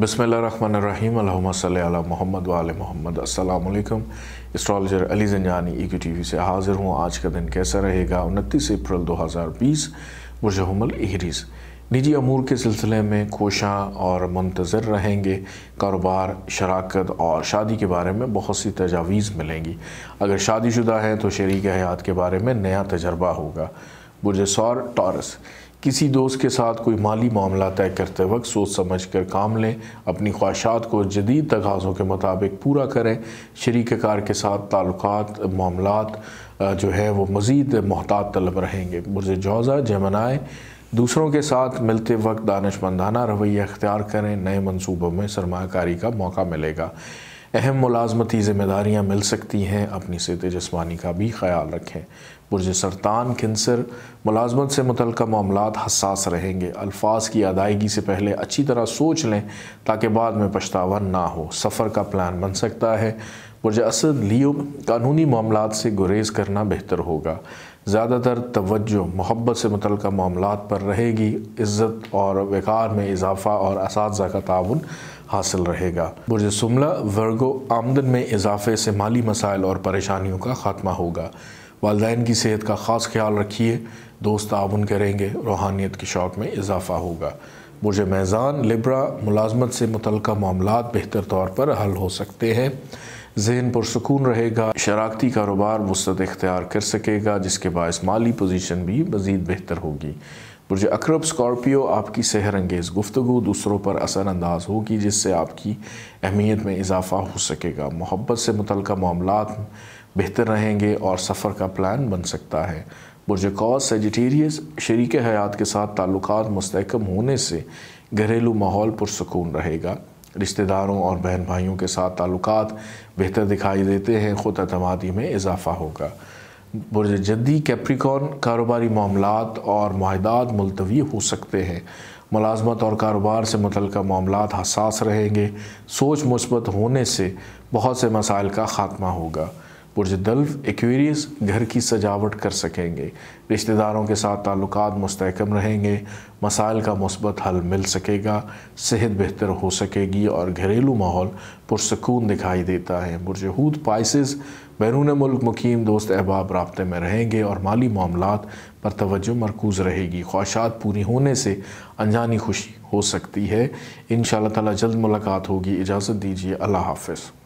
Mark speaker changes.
Speaker 1: بسم اللہ الرحمن الرحیم رحمن صلی علیہ محمد محمد السلام علیکم اسٹرالجر علی زنجانی ای ٹی وی سے حاضر ہوں آج کا دن کیسا رہے گا انتیس اپریل دو ہزار بیس برج الحریز نجی امور کے سلسلے میں کوشاں اور منتظر رہیں گے کاروبار شراکت اور شادی کے بارے میں بہت سی تجاویز ملیں گی اگر شادی شدہ ہیں تو شریک حیات کے بارے میں نیا تجربہ ہوگا برج سور ٹارس کسی دوست کے ساتھ کوئی مالی معاملہ طے کرتے وقت سوچ سمجھ کر کام لیں اپنی خواہشات کو جدید تقاضوں کے مطابق پورا کریں شریک کار کے ساتھ تعلقات معاملات جو ہے وہ مزید محتاط طلب رہیں گے برج جوزا جمنائے دوسروں کے ساتھ ملتے وقت دانش مندانہ رویہ اختیار کریں نئے منصوبوں میں سرمایہ کاری کا موقع ملے گا اہم ملازمتی ذمہ داریاں مل سکتی ہیں اپنی صحت جسمانی کا بھی خیال رکھیں برج سرطان کنسر ملازمت سے متعلقہ معاملات حساس رہیں گے الفاظ کی ادائیگی سے پہلے اچھی طرح سوچ لیں تاکہ بعد میں پچھتاوا نہ ہو سفر کا پلان بن سکتا ہے برج اسد لیو قانونی معاملات سے گریز کرنا بہتر ہوگا زیادہ تر توجہ محبت سے متعلقہ معاملات پر رہے گی عزت اور وقار میں اضافہ اور اساتذہ کا تعاون حاصل رہے گا برج سملہ ورگو آمدن میں اضافے سے مالی مسائل اور پریشانیوں کا خاتمہ ہوگا والدین کی صحت کا خاص خیال رکھیے دوست تعاون کریں گے روحانیت کے شوق میں اضافہ ہوگا برج میزان لبرا ملازمت سے متعلقہ معاملات بہتر طور پر حل ہو سکتے ہیں ذہن پر سکون رہے گا شراکتی کاروبار وسط اختیار کر سکے گا جس کے باعث مالی پوزیشن بھی مزید بہتر ہوگی برج اکرب سکارپیو آپ کی سحر انگیز گفتگو دوسروں پر اثر انداز ہوگی جس سے آپ کی اہمیت میں اضافہ ہو سکے گا محبت سے متعلقہ معاملات بہتر رہیں گے اور سفر کا پلان بن سکتا ہے برج کوس سیجیٹیریس شریک حیات کے ساتھ تعلقات مستحکم ہونے سے گھریلو ماحول پر سکون رہے گا رشتہ داروں اور بہن بھائیوں کے ساتھ تعلقات بہتر دکھائی دیتے ہیں خود اعتمادی میں اضافہ ہوگا برج جدی کیپریکون کاروباری معاملات اور معاہدات ملتوی ہو سکتے ہیں ملازمت اور کاروبار سے متعلقہ معاملات حساس رہیں گے سوچ مثبت ہونے سے بہت سے مسائل کا خاتمہ ہوگا برج دلف ایکویریز گھر کی سجاوٹ کر سکیں گے رشتہ داروں کے ساتھ تعلقات مستحکم رہیں گے مسائل کا مثبت حل مل سکے گا صحت بہتر ہو سکے گی اور گھریلو ماحول پرسکون دکھائی دیتا ہے برج ہود پائسز بیرون ملک مقیم دوست احباب رابطے میں رہیں گے اور مالی معاملات پر توجہ مرکوز رہے گی خواہشات پوری ہونے سے انجانی خوشی ہو سکتی ہے ان اللہ تعالیٰ جلد ملاقات ہوگی اجازت دیجیے اللہ حافظ